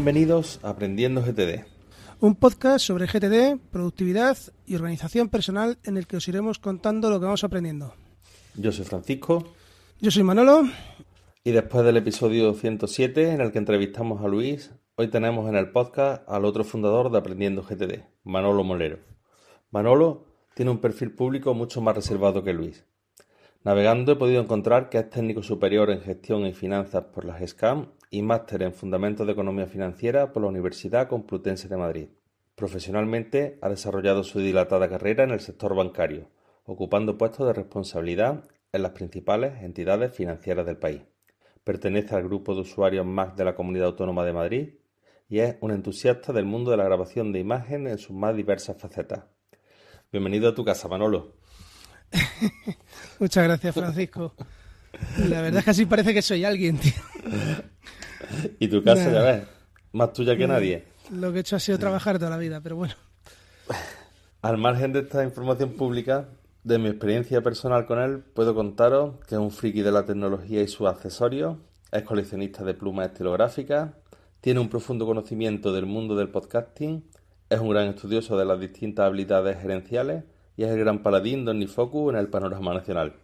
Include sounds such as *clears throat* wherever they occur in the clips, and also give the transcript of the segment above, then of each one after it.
Bienvenidos a Aprendiendo GTD. Un podcast sobre GTD, productividad y organización personal en el que os iremos contando lo que vamos aprendiendo. Yo soy Francisco. Yo soy Manolo. Y después del episodio 107 en el que entrevistamos a Luis, hoy tenemos en el podcast al otro fundador de Aprendiendo GTD, Manolo Molero. Manolo tiene un perfil público mucho más reservado que Luis Navegando he podido encontrar que es técnico superior en gestión y finanzas por la GESCAM y máster en fundamentos de economía financiera por la Universidad Complutense de Madrid. Profesionalmente ha desarrollado su dilatada carrera en el sector bancario, ocupando puestos de responsabilidad en las principales entidades financieras del país. Pertenece al grupo de usuarios Mac de la Comunidad Autónoma de Madrid y es un entusiasta del mundo de la grabación de imágenes en sus más diversas facetas. Bienvenido a tu casa, Manolo. *laughs* Muchas gracias, Francisco. La verdad es que así parece que soy alguien, tío. Y tu casa, ya ves, más tuya que nadie. Lo que he hecho ha sido trabajar toda la vida, pero bueno. Al margen de esta información pública, de mi experiencia personal con él, puedo contaros que es un friki de la tecnología y sus accesorios, es coleccionista de plumas estilográficas, tiene un profundo conocimiento del mundo del podcasting, es un gran estudioso de las distintas habilidades gerenciales y es el gran paladín Donny Focus en el panorama nacional.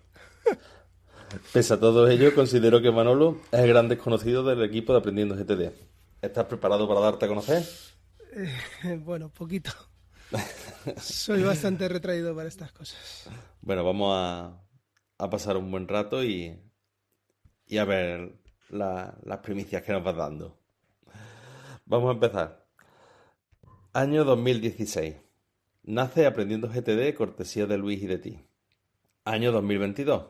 Pese a todo ello, considero que Manolo es el gran desconocido del equipo de Aprendiendo GTD. ¿Estás preparado para darte a conocer? Eh, bueno, poquito. Soy bastante retraído para estas cosas. Bueno, vamos a, pasar un buen rato y, y a ver las primicias que nos vas dando. Vamos a empezar. Año 2016. Nace aprendiendo GTD cortesía de Luis y de ti. Año 2022.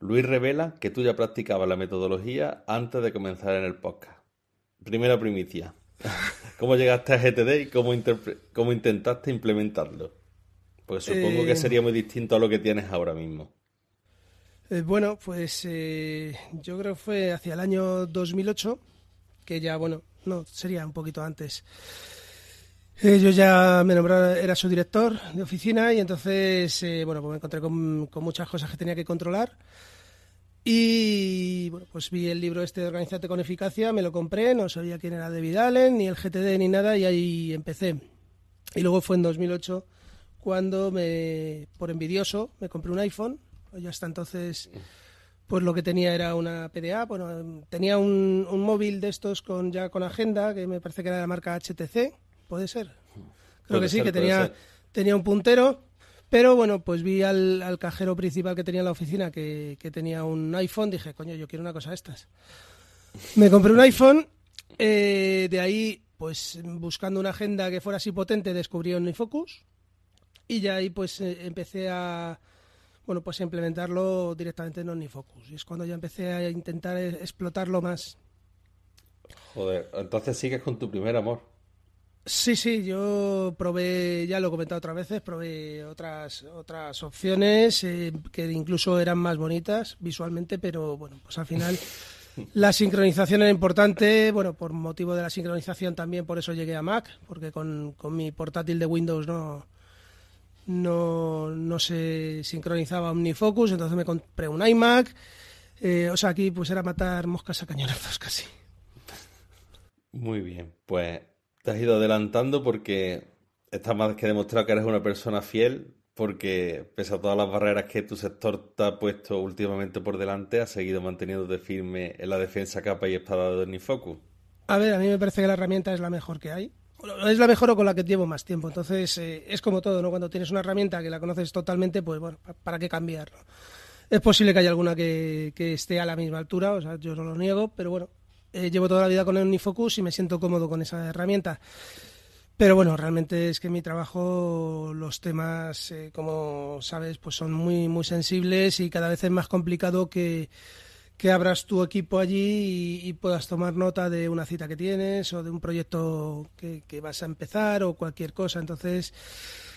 Luis revela que tú ya practicabas la metodología antes de comenzar en el podcast. Primera primicia. *laughs* ¿Cómo llegaste a GTD y cómo, intentaste implementarlo? Pues supongo que eh, sería muy distinto a lo que tienes ahora mismo. Eh, bueno, pues eh, yo creo que fue hacia el año 2008, que ya, bueno, no, sería un poquito antes eh, yo ya me nombraba, era su director de oficina y entonces, eh, bueno, pues me encontré con, muchas cosas que tenía que controlar. Y bueno, pues vi el libro este de Organizarte con Eficacia, me lo compré, no sabía quién era David Allen, ni el GTD, ni nada, y ahí empecé. Y luego fue en 2008 cuando, me, por envidioso, me compré un iPhone. Yo hasta entonces, pues lo que tenía era una PDA, bueno, tenía un, móvil de estos con ya con agenda, que me parece que era de la marca HTC puede ser. Hmm. Creo que sí, que tenía, tenía un puntero. Pero bueno, pues vi al, cajero principal que tenía en la oficina que, tenía un iPhone. Dije, coño, yo quiero una cosa de estas. Me compré un iPhone. Eh, de ahí, pues buscando una agenda que fuera así potente, descubrí un Y ya ahí, pues eh, empecé a. Bueno, pues implementarlo directamente en OmniFocus. Y es cuando ya empecé a intentar e-, explotarlo más. Joder, entonces sigues con tu primer amor. Sí, sí, yo probé, ya lo he comentado otras veces, probé otras, otras opciones eh, que incluso eran más bonitas visualmente, pero bueno, pues al final *laughs* la sincronización era importante, bueno, por motivo de la sincronización también por eso llegué a Mac, porque con, mi portátil de Windows no, no, no se sincronizaba Omnifocus, entonces me compré un iMac, eh, o sea, aquí pues era matar moscas a cañonazos *laughs* casi. Muy bien, pues has ido adelantando porque está más que demostrado que eres una persona fiel, porque pese a todas las barreras que tu sector te ha puesto últimamente por delante, has seguido manteniéndote firme en la defensa capa y espada de Nifocus. A ver, a mí me parece que la herramienta es la mejor que hay. Es la mejor o con la que llevo más tiempo. Entonces, eh, es como todo, ¿no? Cuando tienes una herramienta que la conoces totalmente, pues bueno, ¿para qué cambiarlo? Es posible que haya alguna que esté a la misma altura, o sea, yo no lo niego, pero bueno, eh, llevo toda la vida con el Unifocus y me siento cómodo con esa herramienta. Pero bueno, realmente es que mi trabajo los temas, eh, como sabes, pues son muy, muy sensibles y cada vez es más complicado que, que abras tu equipo allí y, puedas tomar nota de una cita que tienes o de un proyecto que, vas a empezar o cualquier cosa. Entonces,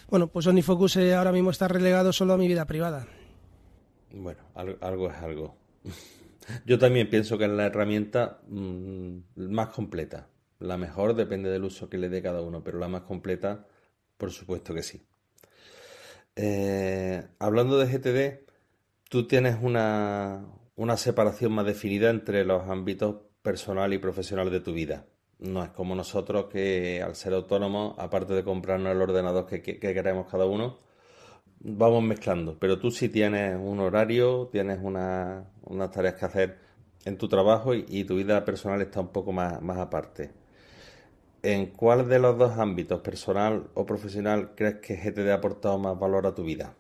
bueno, pues Onifocus eh, ahora mismo está relegado solo a mi vida privada. Bueno, algo es algo. *laughs* Yo también pienso que es la herramienta mm, más completa. La mejor depende del uso que le dé cada uno, pero la más completa, por supuesto que sí. Eh, hablando de GTD, tú tienes una, separación más definida entre los ámbitos personal y profesional de tu vida. No es como nosotros que al ser autónomos, aparte de comprarnos el ordenador que queremos cada uno, vamos mezclando, pero tú sí tienes un horario, tienes una, unas tareas que hacer en tu trabajo y, tu vida personal está un poco más, aparte. ¿En cuál de los dos ámbitos, personal o profesional, crees que GTD ha aportado más valor a tu vida?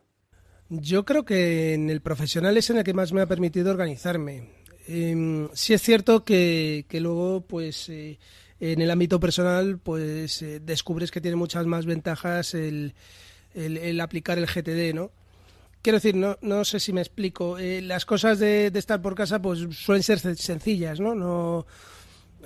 Yo creo que en el profesional es en el que más me ha permitido organizarme. Em, sí es cierto que, luego, pues, eh, en el ámbito personal, pues, eh, descubres que tiene muchas más ventajas el, el, aplicar el GTD, ¿no? Quiero decir, no, no sé si me explico. Eh, las cosas de, de, estar por casa pues suelen ser sencillas, ¿no? No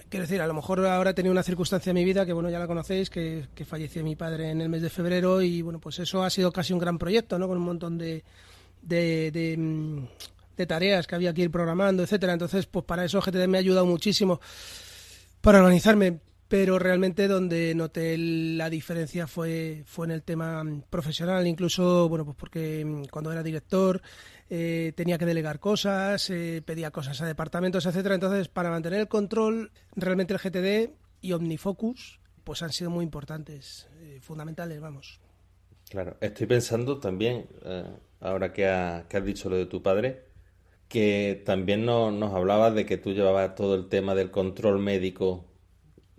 quiero decir, a lo mejor ahora he tenido una circunstancia en mi vida que, bueno, ya la conocéis, que, falleció mi padre en el mes de febrero y, bueno, pues eso ha sido casi un gran proyecto, ¿no? Con un montón de, tareas que había que ir programando, etcétera. Entonces, pues para eso GTD me ha ayudado muchísimo para organizarme pero realmente donde noté la diferencia fue, fue en el tema mm, profesional, incluso, bueno, pues porque mm, cuando era director eh, tenía que delegar cosas, eh, pedía cosas a departamentos, etcétera. Entonces, para mantener el control, realmente el GTD y OmniFocus pues han sido muy importantes, eh, fundamentales, vamos. Claro, estoy pensando también, ahora que, que has dicho lo de tu padre, que también nos hablabas de que tú llevabas todo el tema del control médico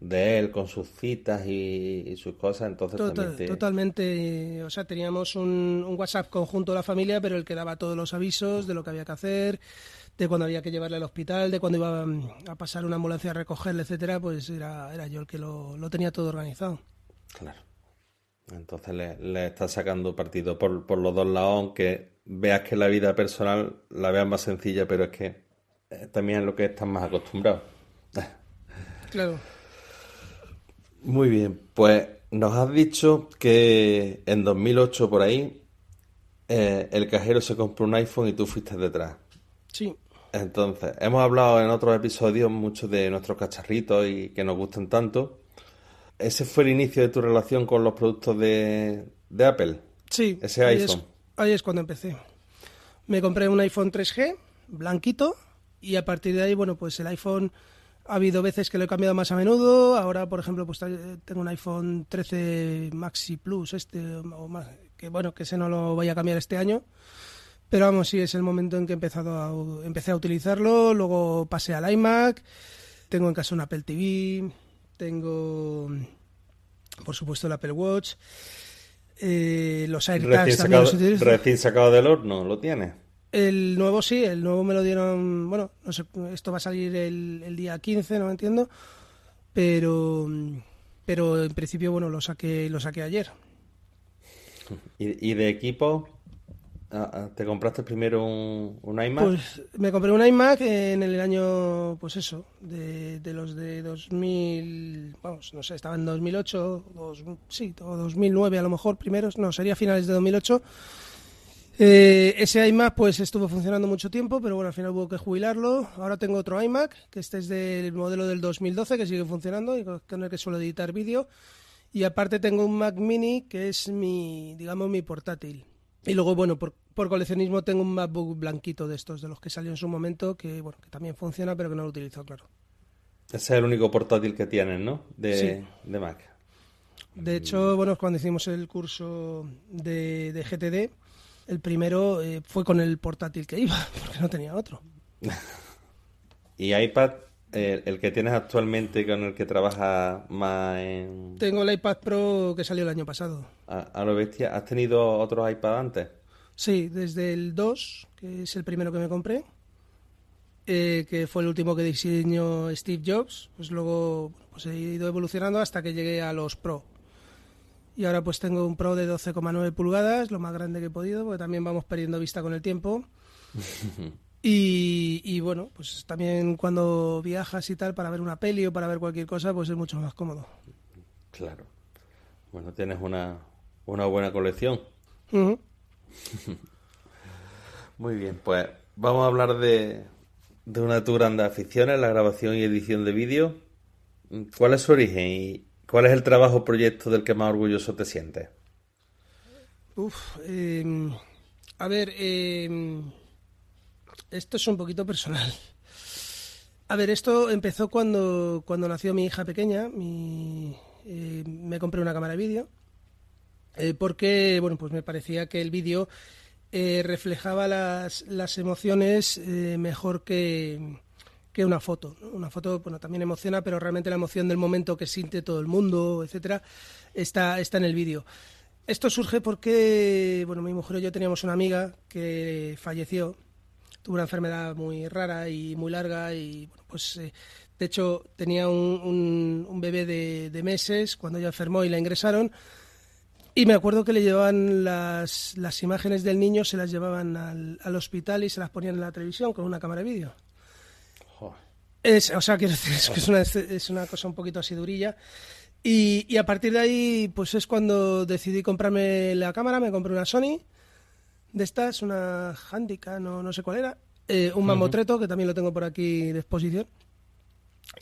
de él con sus citas y, sus cosas, entonces Totalmente, eh, o sea, teníamos un, WhatsApp conjunto de la familia, pero el que daba todos los avisos de lo que había que hacer, de cuando había que llevarle al hospital, de cuando iba mm, a pasar una ambulancia a recogerle, etcétera, pues era, era yo el que lo, tenía todo organizado. Claro. Entonces le, estás sacando partido por, por los dos lados, aunque veas que la vida personal la veas más sencilla, pero es que eh, también es lo que estás más acostumbrado. *laughs* Claro. Muy bien, pues nos has dicho que en 2008 por ahí eh, el cajero se compró un iPhone y tú fuiste detrás. Sí. Entonces, hemos hablado en otros episodios mucho de nuestros cacharritos y que nos gustan tanto. ¿Ese fue el inicio de tu relación con los productos de, Apple? Sí. Ese iPhone. es, ahí es cuando empecé. Me compré un iPhone 3G, blanquito, y a partir de ahí, bueno, pues el iPhone ha habido veces que lo he cambiado más a menudo. Ahora, por ejemplo, pues eh, tengo un iPhone 13 Maxi Plus, este o más, que bueno, que ese no lo voy a cambiar este año. Pero vamos, sí, es el momento en que he empezado a, empecé a utilizarlo. Luego pasé al iMac. Tengo en casa un Apple TV. Tengo, por supuesto, el Apple Watch. Eh, los AirTags también los Recién sacado del horno, ¿lo tiene? El nuevo sí, el nuevo me lo dieron, bueno, no sé, esto va a salir el, día 15, no entiendo, pero, pero en principio, bueno, lo saqué, lo saqué ayer. ¿Y, de equipo? Ah, ah, ¿Te compraste primero un, un, iMac? Pues me compré un iMac en el año, pues eso, de, los de 2000, vamos, no sé, estaba en 2008, dos, sí, o 2009 a lo mejor primeros, no, sería finales de 2008 eh, ese iMac pues estuvo funcionando mucho tiempo, pero bueno, al final hubo que jubilarlo. Ahora tengo otro iMac, que este es del modelo del 2012, que sigue funcionando y con el que suelo editar vídeo. Y aparte tengo un Mac mini, que es mi, digamos, mi portátil. Y luego, bueno, por, coleccionismo tengo un MacBook blanquito de estos, de los que salió en su momento, que bueno, también funciona, pero que no lo utilizo, claro. Ese es el único portátil que tienen, ¿no? De, Mac. De hecho, bueno, cuando hicimos el curso de, de GTD, el primero eh, fue con el portátil que iba, *laughs* porque no tenía otro. *laughs* ¿Y iPad, el, que tienes actualmente con el que trabajas más en... Tengo el iPad Pro que salió el año pasado. A, lo bestia, ¿has tenido otros iPad antes? Sí, desde el 2, que es el primero que me compré, eh, que fue el último que diseñó Steve Jobs, pues luego pues he ido evolucionando hasta que llegué a los Pro y ahora pues tengo un Pro de 12,9 pulgadas, lo más grande que he podido, porque también vamos perdiendo vista con el tiempo. *laughs* Y, bueno, pues también cuando viajas y tal, para ver una peli o para ver cualquier cosa, pues es mucho más cómodo. Claro. Bueno, tienes una, una buena colección. *laughs* Muy bien, pues vamos a hablar de, una de tus grandes aficiones, la grabación y edición de vídeo. ¿Cuál es su origen ¿Cuál es el trabajo o proyecto del que más orgulloso te sientes? Uf, em, a ver, em, esto es un poquito personal. A ver, esto empezó cuando, cuando nació mi hija pequeña. Eh, me compré una cámara de vídeo eh, porque, bueno, pues me parecía que el vídeo eh, reflejaba las emociones mejor que, que una foto. Una foto bueno, también emociona, pero realmente la emoción del momento que siente todo el mundo, etcétera, está, está en el vídeo. Esto surge porque, bueno, mi mujer y yo teníamos una amiga que falleció, tuvo una enfermedad muy rara y muy larga y, pues eh, de hecho, tenía un, bebé de, meses cuando ella enfermó y la ingresaron. Y me acuerdo que le llevaban las, imágenes del niño, se las llevaban al, hospital y se las ponían en la televisión con una cámara de vídeo. Es, o sea, quiero decir, *laughs* es, una, es una cosa un poquito así durilla. Y, y, a partir de ahí, pues es cuando decidí comprarme la cámara, me compré una Sony de estas, una Handica, no, no sé cuál era, eh, un mamotreto, que también lo tengo por aquí de exposición.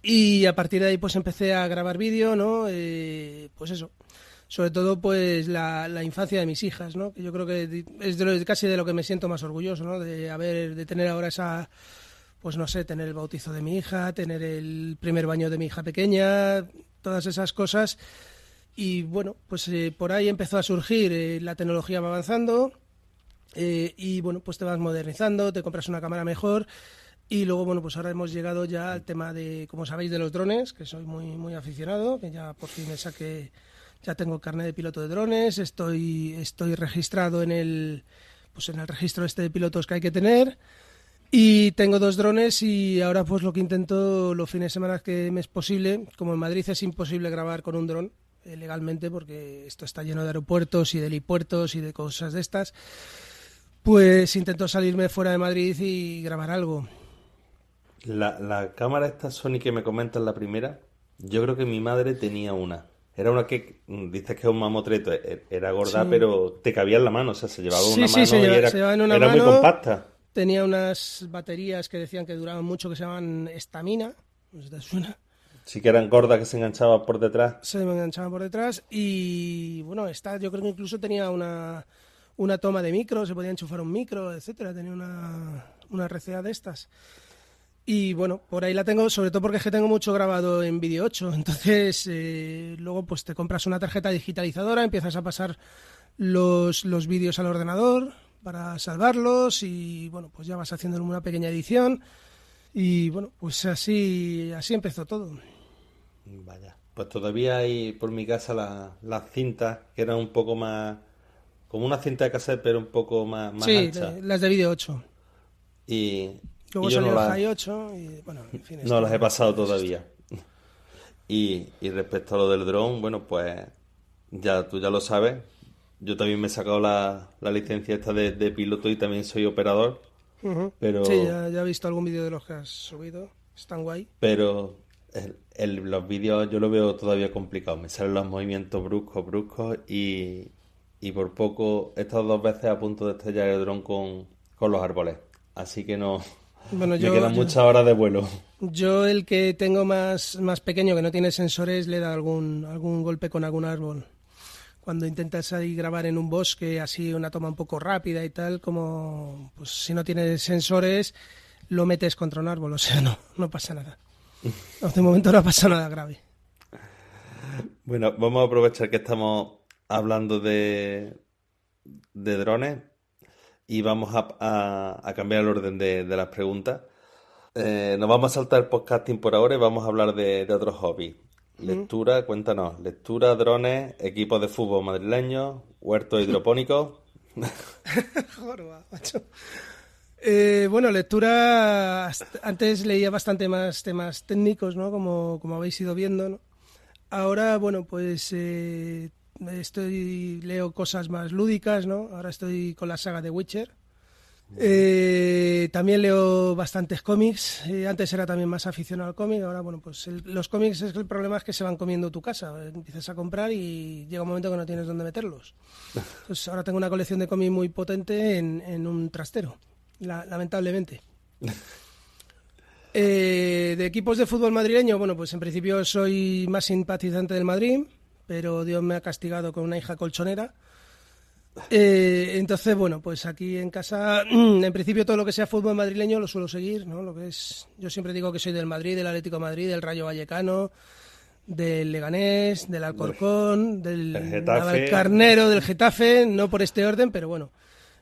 Y a partir de ahí, pues empecé a grabar vídeo, ¿no? Eh, pues eso. Sobre todo, pues la, infancia de mis hijas, ¿no? Que yo creo que es de lo, casi de lo que me siento más orgulloso, ¿no? De, haber, de tener ahora esa pues no sé, tener el bautizo de mi hija, tener el primer baño de mi hija pequeña, todas esas cosas. Y bueno, pues eh, por ahí empezó a surgir, eh, la tecnología va avanzando eh, y bueno, pues te vas modernizando, te compras una cámara mejor. Y luego, bueno, pues ahora hemos llegado ya al tema de, como sabéis, de los drones, que soy muy, muy aficionado, que ya por fin me saqué, ya tengo carnet de piloto de drones, estoy, estoy registrado en el, pues en el registro este de pilotos que hay que tener. Y tengo dos drones y ahora pues lo que intento los fines de semana que me es posible, como en Madrid es imposible grabar con un dron eh, legalmente porque esto está lleno de aeropuertos y de helipuertos y de cosas de estas, pues intento salirme fuera de Madrid y grabar algo. La, la cámara esta Sony que me comentas la primera, yo creo que mi madre tenía una. Era una que, mm, dices que es un mamotreto, e, e, era gorda, pero te cabía en la mano, o sea, se llevaba una mano era, era muy compacta. Tenía unas baterías que decían que duraban mucho, que se llamaban estamina. si Sí que eran gordas que se enganchaban por detrás. Se enganchaban por detrás. Y bueno, esta yo creo que incluso tenía una, una toma de micro, se podía enchufar un micro, etcétera. Tenía una, una de estas. Y bueno, por ahí la tengo, sobre todo porque es que tengo mucho grabado en Video 8. *laughs* Entonces, eh, luego pues te compras una tarjeta digitalizadora, empiezas a pasar los, los vídeos al ordenador, para salvarlos y bueno, pues ya vas haciendo una pequeña edición y bueno, pues así, así empezó todo. Vaya, pues todavía hay por mi casa las la cintas que eran un poco más, como una cinta de cassette pero un poco más, más ancha. las de vídeo 8. Y luego no 8 bueno, No las he pasado todavía. Y, y respecto a lo del dron, bueno, pues ya tú ya lo sabes, yo también me he sacado la, licencia esta de, piloto y también soy operador. pero... Sí, ya, he visto algún vídeo de los que has subido. Están guay. Pero los vídeos yo lo veo todavía complicado. Me salen los movimientos bruscos, bruscos y, y por poco he estado dos veces a punto de estrellar el dron con, con los árboles. Así que no, bueno, me yo, quedan muchas horas de vuelo. Yo el que tengo más, más pequeño, que no tiene sensores, le da algún, algún golpe con algún árbol cuando intentas ahí grabar en un bosque, así una toma un poco rápida y tal, como pues, si no tienes sensores, lo metes contra un árbol, o sea, *laughs* no, no pasa nada. este momento no ha pasado nada grave. Bueno, vamos a aprovechar que estamos hablando de, de drones y vamos a, cambiar el orden de, las preguntas. Eh, nos vamos a saltar el podcasting por ahora y vamos a hablar de otros hobbies. Lectura, cuéntanos. Lectura, drones, equipo de fútbol madrileño, huerto hidropónico? *laughs* Jorba, macho. Eh, bueno, lectura. Antes leía bastante más temas técnicos, ¿no? Como, habéis ido viendo, Ahora, bueno, pues eh, estoy leo cosas más lúdicas, ¿no? Ahora estoy con la saga de Witcher. Eh, también leo bastantes cómics. Eh, antes era también más aficionado al cómic. Ahora, bueno, pues los cómics es que el problema es que se van comiendo tu casa. Eh, empiezas a comprar y llega un momento que no tienes dónde meterlos. *laughs* Entonces, ahora tengo una colección de cómics muy potente en, un trastero, lamentablemente. *laughs* de equipos de fútbol madrileño, bueno, pues en principio soy más simpatizante del Madrid, pero Dios me ha castigado con una hija colchonera. Eh, entonces, bueno, pues aquí en casa, *clears throat* en principio todo lo que sea fútbol madrileño lo suelo seguir, ¿no? Lo que es, yo siempre digo que soy del Madrid, del Atlético Madrid, del Rayo Vallecano, del Leganés, del Alcorcón, del Carnero, del Getafe, no por este orden, pero bueno,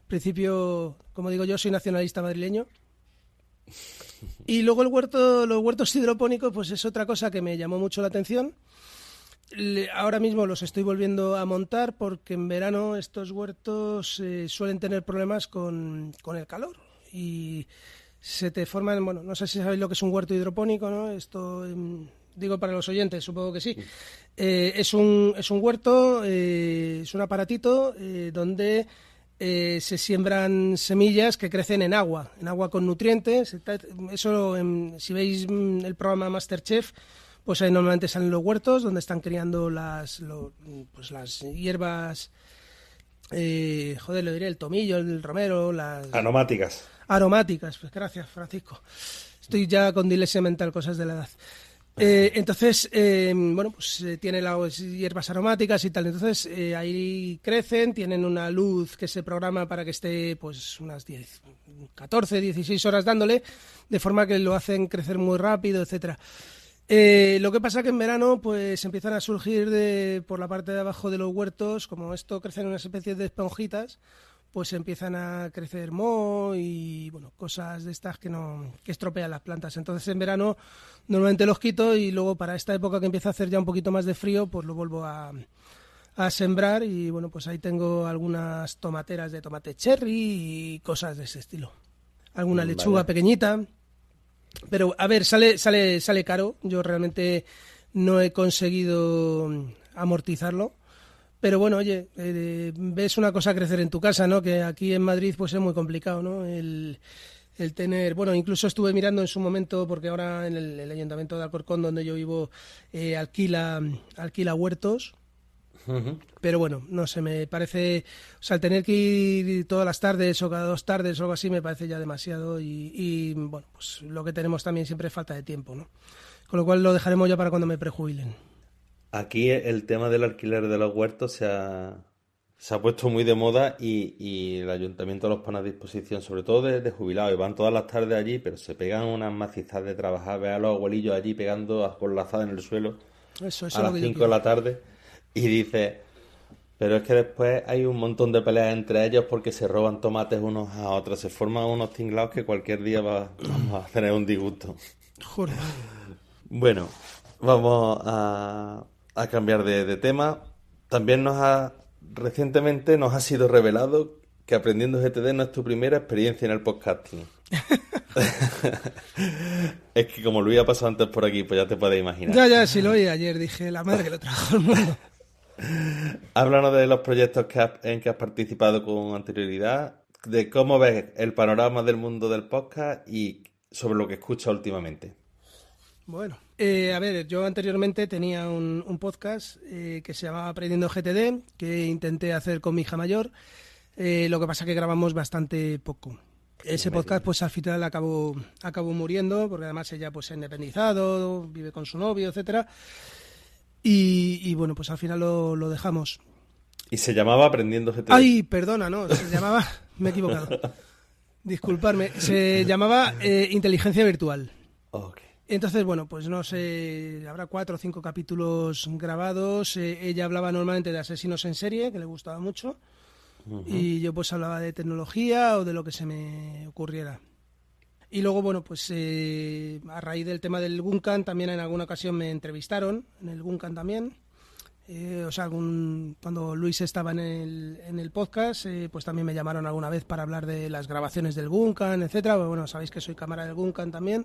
en principio, como digo yo, soy nacionalista madrileño. Y luego el huerto, los huertos hidropónicos, pues es otra cosa que me llamó mucho la atención Ahora mismo los estoy volviendo a montar porque en verano estos huertos eh, suelen tener problemas con, el calor y se te forman, bueno, no sé si sabéis lo que es un huerto hidropónico, ¿no? Esto em, digo para los oyentes, supongo que sí. Eh, es, un, es un huerto, eh, es un aparatito donde se siembran semillas que crecen en agua, en agua con nutrientes. Eso, em, si veis mm, el programa Masterchef, pues ahí eh, normalmente salen los huertos donde están criando las, pues las hierbas, eh, joder, lo diré, el tomillo, el romero, las... Aromáticas. Aromáticas, pues gracias, Francisco. Estoy ya con dilesión mental, cosas de la edad. Ah. Eh, entonces, em, bueno, pues eh, tiene las pues, hierbas aromáticas y tal. Entonces, ahí crecen, tienen una luz que se programa para que esté pues unas diez 14, 16 horas dándole, de forma que lo hacen crecer muy rápido, etcétera. Eh, lo que pasa que en verano pues empiezan a surgir por la parte de abajo de los huertos, como esto crecen unas especies de esponjitas, pues empiezan a crecer moho y bueno, cosas de estas que no que estropean las plantas. Entonces en verano normalmente los quito y luego para esta época que empieza a hacer ya un poquito más de frío, pues lo vuelvo a, sembrar y bueno, pues ahí tengo algunas tomateras de tomate cherry y cosas de ese estilo. Alguna mm, lechuga pequeñita. Pero, a ver, sale, sale, sale caro. Yo realmente no he conseguido amortizarlo. Pero bueno, oye, eh, ves una cosa crecer en tu casa, ¿no? Que aquí en Madrid pues es muy complicado, ¿no? El, tener, bueno, incluso estuve mirando en su momento, porque ahora en el, ayuntamiento de Alcorcón, donde yo vivo, eh, alquila, alquila huertos pero bueno, no sé, me parece, o sea, al tener que ir todas las tardes o cada dos tardes o algo así, me parece ya demasiado y, bueno, pues lo que tenemos también siempre es falta de tiempo, ¿no? Con lo cual lo dejaremos ya para cuando me prejubilen. Aquí el tema del alquiler de los huertos se ha, puesto muy de moda y, el ayuntamiento los pone a disposición, sobre todo de, jubilados, y van todas las tardes allí, pero se pegan unas macizas de trabajar, ve a los abuelillos allí pegando con la en el suelo a las 5 de la tarde y dice, pero es que después hay un montón de peleas entre ellos porque se roban tomates unos a otros, se forman unos tinglados que cualquier día va, a tener un disgusto. Joder. Bueno, vamos a, cambiar de, tema. También nos ha, recientemente nos ha sido revelado que aprendiendo GTD no es tu primera experiencia en el podcasting. *laughs* es que como lo había pasado antes por aquí, pues ya te puedes imaginar. Ya, ya, si lo oí ayer, dije, la madre que lo trajo mundo. Háblanos de los proyectos en que has participado con anterioridad, de cómo ves el panorama del mundo del podcast y sobre lo que escuchas últimamente. Bueno, eh, a ver, yo anteriormente tenía un, podcast eh, que se llamaba Aprendiendo GTD, que intenté hacer con mi hija mayor, eh, lo que pasa es que grabamos bastante poco. Ese podcast pues al final acabó, acabó muriendo, porque además ella pues se ha independizado, vive con su novio, etcétera y, bueno, pues al final lo, dejamos. Y se llamaba Aprendiendo GT? Ay, perdona, no, se llamaba. *laughs* Me he equivocado. Disculparme. Se llamaba eh, Inteligencia Virtual. Ok. Entonces, bueno, pues no sé, habrá cuatro o cinco capítulos grabados. Eh, ella hablaba normalmente de asesinos en serie, que le gustaba mucho. Y yo pues hablaba de tecnología o de lo que se me ocurriera. Y luego, bueno, pues eh, a raíz del tema del Guncan, también en alguna ocasión me entrevistaron, en el Guncan también. Eh, o sea, cuando Luis estaba en el, en el podcast, eh, pues también me llamaron alguna vez para hablar de las grabaciones del Guncan, etcétera. Bueno, sabéis que soy cámara del Guncan también.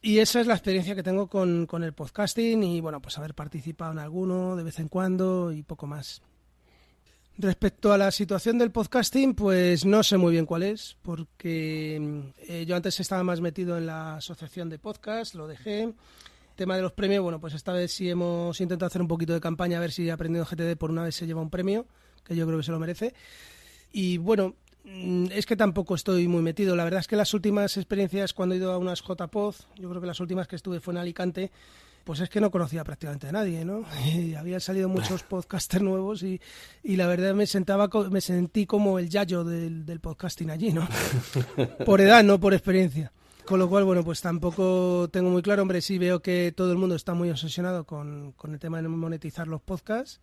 Y esa es la experiencia que tengo con, con el podcasting y, bueno, pues haber participado en alguno de vez en cuando y poco más. Respecto a la situación del podcasting, pues no sé muy bien cuál es, porque mm, eh, yo antes estaba más metido en la asociación de podcast, lo dejé. tema de los premios, bueno, pues esta vez sí hemos intentado hacer un poquito de campaña, a ver si aprendiendo GTD por una vez se lleva un premio, que yo creo que se lo merece. Y bueno, mm, es que tampoco estoy muy metido. La verdad es que las últimas experiencias cuando he ido a unas JPod, yo creo que las últimas que estuve fue en Alicante, pues es que no conocía prácticamente a nadie, ¿no? *laughs* Y habían salido muchos *laughs* podcasters nuevos y, la verdad me sentaba me sentí como el yayo del, podcasting allí, ¿no? *laughs* Por edad, no por experiencia. Con lo cual, bueno, pues tampoco tengo muy claro, hombre, sí veo que todo el mundo está muy obsesionado con, con el tema de monetizar los podcasts.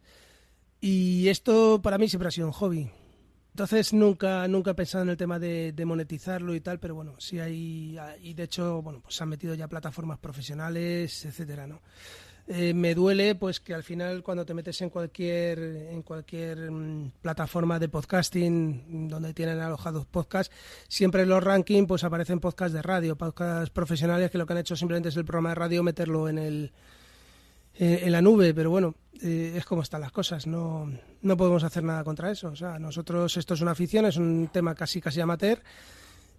Y esto para mí siempre ha sido un hobby. Entonces nunca, nunca he pensado en el tema de, monetizarlo y tal, pero bueno, sí hay, y de hecho, bueno, pues se han metido ya plataformas profesionales, etcétera, ¿no? Eh, me duele pues que al final cuando te metes en cualquier en cualquier mm, plataforma de podcasting mm, donde tienen alojados podcasts siempre en los rankings pues aparecen podcasts de radio podcasts profesionales que lo que han hecho simplemente es el programa de radio meterlo en el eh, en la nube, pero bueno, eh, es como están las cosas, no, no podemos hacer nada contra eso. O sea, nosotros esto es una afición, es un tema casi casi amateur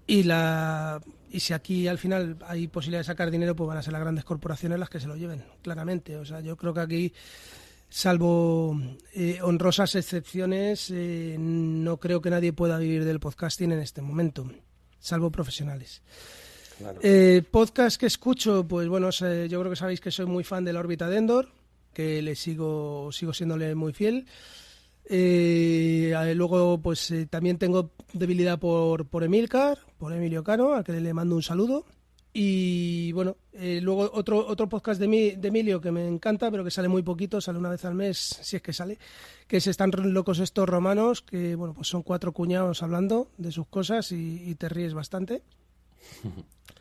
y la y si aquí al final hay posibilidad de sacar dinero, pues van a ser las grandes corporaciones las que se lo lleven, claramente. O sea, yo creo que aquí salvo eh, honrosas excepciones, no creo que nadie pueda vivir del podcasting en este momento, salvo profesionales. Eh, podcast que escucho, pues bueno, eh, yo creo que sabéis que soy muy fan de la órbita de Endor, que le sigo, sigo siéndole muy fiel. Eh, luego, pues también tengo debilidad por, por Emilcar, por Emilio Cano, al que le mando un saludo. Y bueno, luego otro, otro podcast de, mi, de Emilio que me encanta, pero que sale muy poquito, sale una vez al mes, si es que sale, que se Están locos estos romanos, que bueno, pues son cuatro cuñados hablando de sus cosas y te ríes bastante.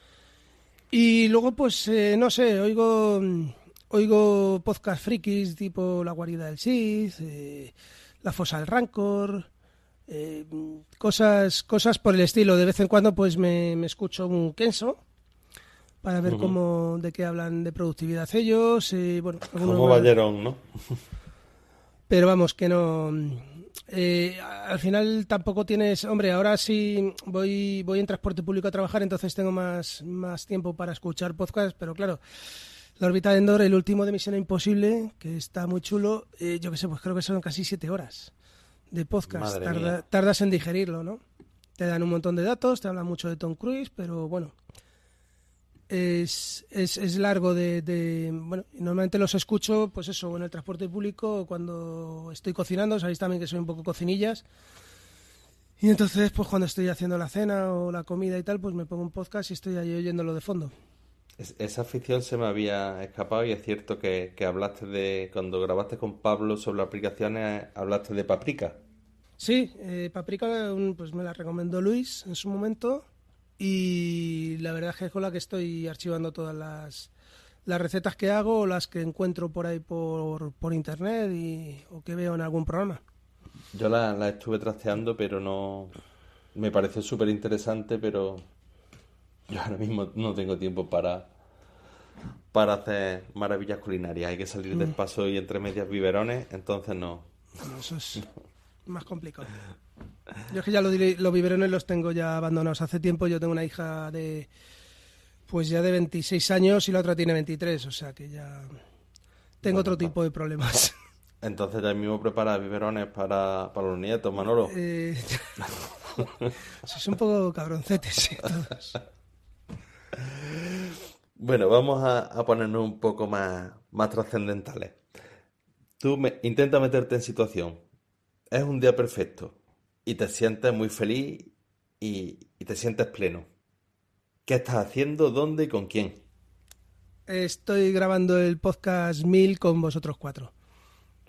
*laughs* y luego, pues, eh, no sé, oigo, mm, oigo podcast frikis tipo La guarida del Sith, eh, La fosa del Rancor, eh, cosas, cosas por el estilo. De vez en cuando, pues, me, me escucho un Kenso para ver cómo, de qué hablan de productividad ellos. bueno, Como ¿no? Pero vamos, que no eh, al final tampoco tienes, hombre, ahora sí voy, voy en transporte público a trabajar, entonces tengo más, más tiempo para escuchar podcast, pero claro, la órbita de Endor, el último de Misión Imposible, que está muy chulo, eh, yo qué sé, pues creo que son casi siete horas de podcast, tardas en digerirlo, ¿no? Te dan un montón de datos, te hablan mucho de Tom Cruise, pero bueno, es, largo de, Bueno, normalmente los escucho, pues eso, en el transporte público, cuando estoy cocinando, sabéis también que soy un poco cocinillas. Y entonces, pues cuando estoy haciendo la cena o la comida y tal, pues me pongo un podcast y estoy ahí oyéndolo de fondo. esa afición se me había escapado y es cierto que, hablaste de, cuando grabaste con Pablo sobre aplicaciones, hablaste de Paprika. Sí, eh, Paprika pues me la recomendó Luis en su momento y la verdad es que es con la que estoy archivando todas las, las recetas que hago o las que encuentro por ahí por, internet y, o que veo en algún programa. Yo las estuve trasteando, pero no. Me parece súper interesante, pero yo ahora mismo no tengo tiempo para, para hacer maravillas culinarias. Hay que salir del mm. paso y entre medias biberones, entonces no. Eso es. *laughs* más complicado. Yo es que ya los biberones los tengo ya abandonados hace tiempo. Yo tengo una hija de, pues ya de 26 años y la otra tiene 23, o sea que ya tengo otro tipo de problemas. *laughs* Entonces ya mismo preparas biberones para, los nietos, Manolo. es eh, un poco cabroncetes Bueno, vamos a, ponernos un poco más, más trascendentales. Tú me, intenta meterte en situación es un día perfecto y te sientes muy feliz y, te sientes pleno. ¿Qué estás haciendo? ¿Dónde y con quién? Estoy grabando el podcast 1000 con vosotros cuatro.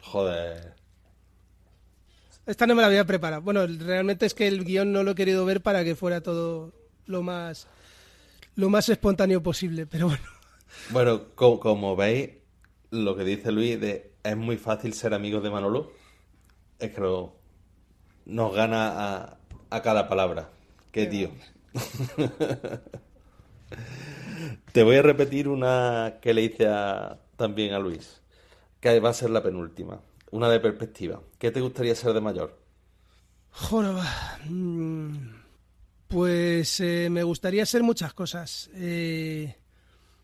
Joder. Esta no me la había preparado. Bueno, realmente es que el guión no lo he querido ver para que fuera todo lo más lo más espontáneo posible, pero bueno. Bueno, como, veis, lo que dice Luis de es muy fácil ser amigo de Manolo es que nos gana a, cada palabra. Qué, tío. *laughs* Te voy a repetir una que le hice también a Luis, que va a ser la penúltima, una de perspectiva. ¿Qué te gustaría ser de mayor? Joroba. Mm, pues eh, me gustaría ser muchas cosas, eh,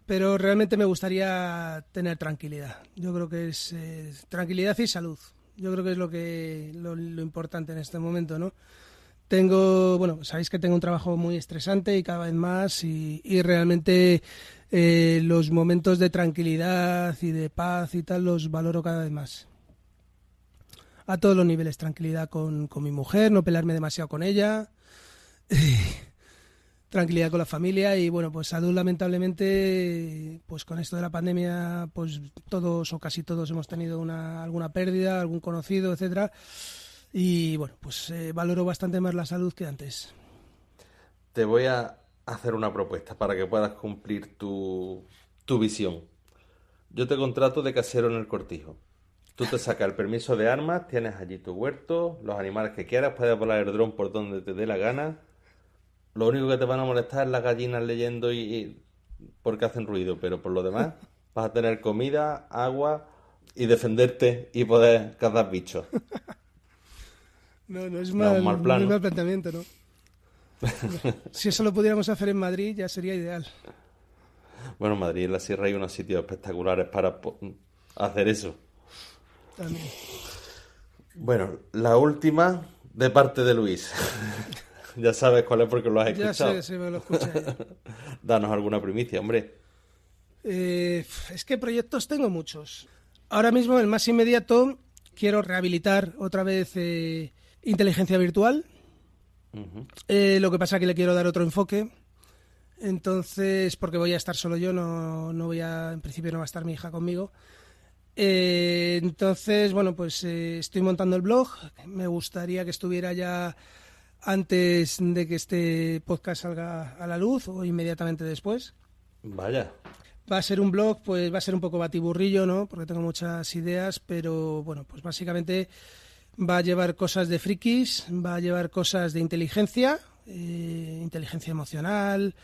pero realmente me gustaría tener tranquilidad. Yo creo que es eh, tranquilidad y salud. Yo creo que es lo, que, lo, importante en este momento, ¿no? Tengo, bueno, sabéis que tengo un trabajo muy estresante y cada vez más y, realmente eh, los momentos de tranquilidad y de paz y tal los valoro cada vez más. A todos los niveles, tranquilidad con, con mi mujer, no pelarme demasiado con ella. *laughs* tranquilidad con la familia y bueno, pues salud lamentablemente, pues con esto de la pandemia, pues todos o casi todos hemos tenido una, alguna pérdida, algún conocido, etcétera. Y bueno, pues eh, valoro bastante más la salud que antes. Te voy a hacer una propuesta para que puedas cumplir tu, tu visión. Yo te contrato de casero en el cortijo. Tú te sacas el permiso de armas, tienes allí tu huerto, los animales que quieras, puedes volar el dron por donde te dé la gana lo único que te van a molestar es las gallinas leyendo y, porque hacen ruido, pero por lo demás *laughs* vas a tener comida, agua y defenderte y poder cazar bichos. *laughs* No, no es mal, planteamiento, ¿no? *laughs* si eso lo pudiéramos hacer en Madrid ya sería ideal. Bueno, Madrid en la sierra hay unos sitios espectaculares para hacer eso. Bueno, la última de parte de Luis. *laughs* Ya sabes cuál es porque lo has escuchado. Ya sé, sí, me lo *laughs* Danos alguna primicia, hombre. Eh, es que proyectos tengo muchos. Ahora mismo, el más inmediato, quiero rehabilitar otra vez eh, inteligencia virtual. Eh, lo que pasa es que le quiero dar otro enfoque. Entonces, porque voy a estar solo yo, no, voy a, en principio no va a estar mi hija conmigo. entonces, bueno, pues estoy montando el blog. Me gustaría que estuviera ya antes de que este podcast salga a la luz o inmediatamente después. Vaya. Va a ser un blog, pues va a ser un poco batiburrillo, ¿no? Porque tengo muchas ideas, pero bueno, pues básicamente va a llevar cosas de frikis, va a llevar cosas de inteligencia, eh, inteligencia emocional,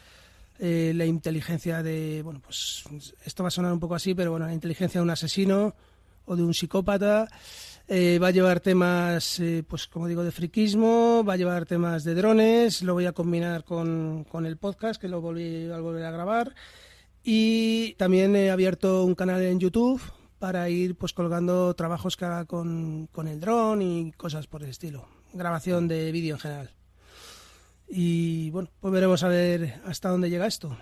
eh, la inteligencia de, bueno, pues esto va a sonar un poco así, pero bueno, la inteligencia de un asesino o de un psicópata, eh, va a llevar temas, eh, pues como digo, de friquismo, va a llevar temas de drones, lo voy a combinar con, el podcast que lo volví a volver a grabar. Y también he abierto un canal en YouTube para ir pues colgando trabajos que haga con, con el dron y cosas por el estilo. Grabación de vídeo en general. Y bueno, pues veremos a ver hasta dónde llega esto.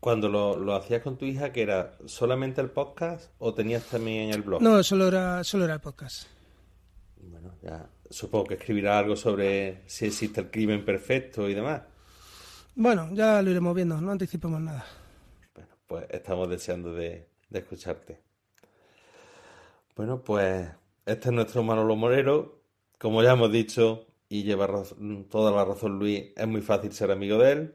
Cuando lo, hacías con tu hija, ¿que era solamente el podcast o tenías también el blog? No, solo era, solo era el podcast. Bueno, ya supongo que escribirá algo sobre si existe el crimen perfecto y demás. Bueno, ya lo iremos viendo, no anticipemos nada. Bueno, pues estamos deseando de, de escucharte. Bueno, pues este es nuestro Manolo Morero. Como ya hemos dicho, y lleva toda la razón Luis, es muy fácil ser amigo de él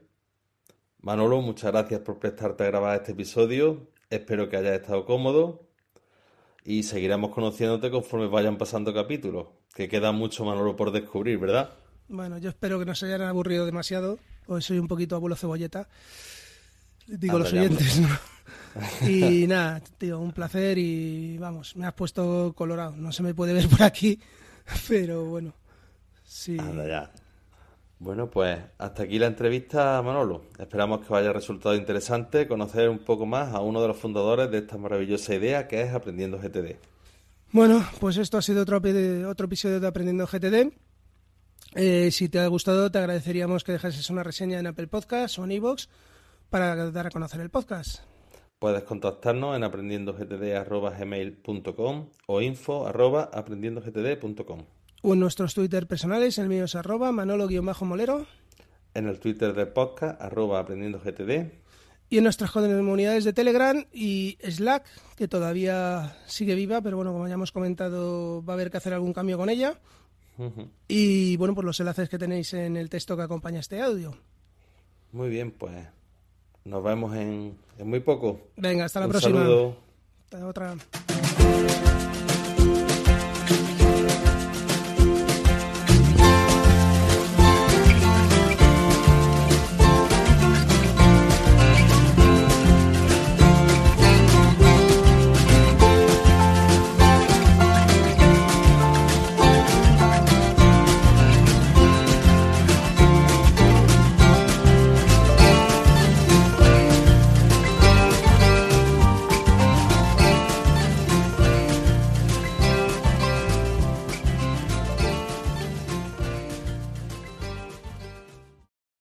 Manolo, muchas gracias por prestarte a grabar este episodio. Espero que hayas estado cómodo y seguiremos conociéndote conforme vayan pasando capítulos, que queda mucho Manolo por descubrir, ¿verdad? Bueno, yo espero que no se hayan aburrido demasiado, hoy soy un poquito abuelo cebolleta, digo los oyentes, ¿no? *laughs* y nada, tío, un placer y vamos, me has puesto colorado, no se me puede ver por aquí, *laughs* pero bueno, sí. Anda, ya. Bueno, pues hasta aquí la entrevista, Manolo. Esperamos que os haya resultado interesante conocer un poco más a uno de los fundadores de esta maravillosa idea que es Aprendiendo GTD. Bueno, pues esto ha sido otro, otro episodio de Aprendiendo GTD. Eh, si te ha gustado, te agradeceríamos que dejases una reseña en Apple Podcasts o en iVoox para dar a conocer el podcast. Puedes contactarnos en aprendiendogtd.gmail.com o info.aprendiendogtd.com. O en nuestros Twitter personales, el mío es arroba manolo-molero. En el Twitter de podcast, arroba aprendiendo Y en nuestras comunidades de Telegram y Slack, que todavía sigue viva, pero bueno, como ya hemos comentado, va a haber que hacer algún cambio con ella. Y bueno, por pues los enlaces que tenéis en el texto que acompaña este audio. Muy bien, pues nos vemos en, muy poco. Venga, hasta la próxima. Hasta otra.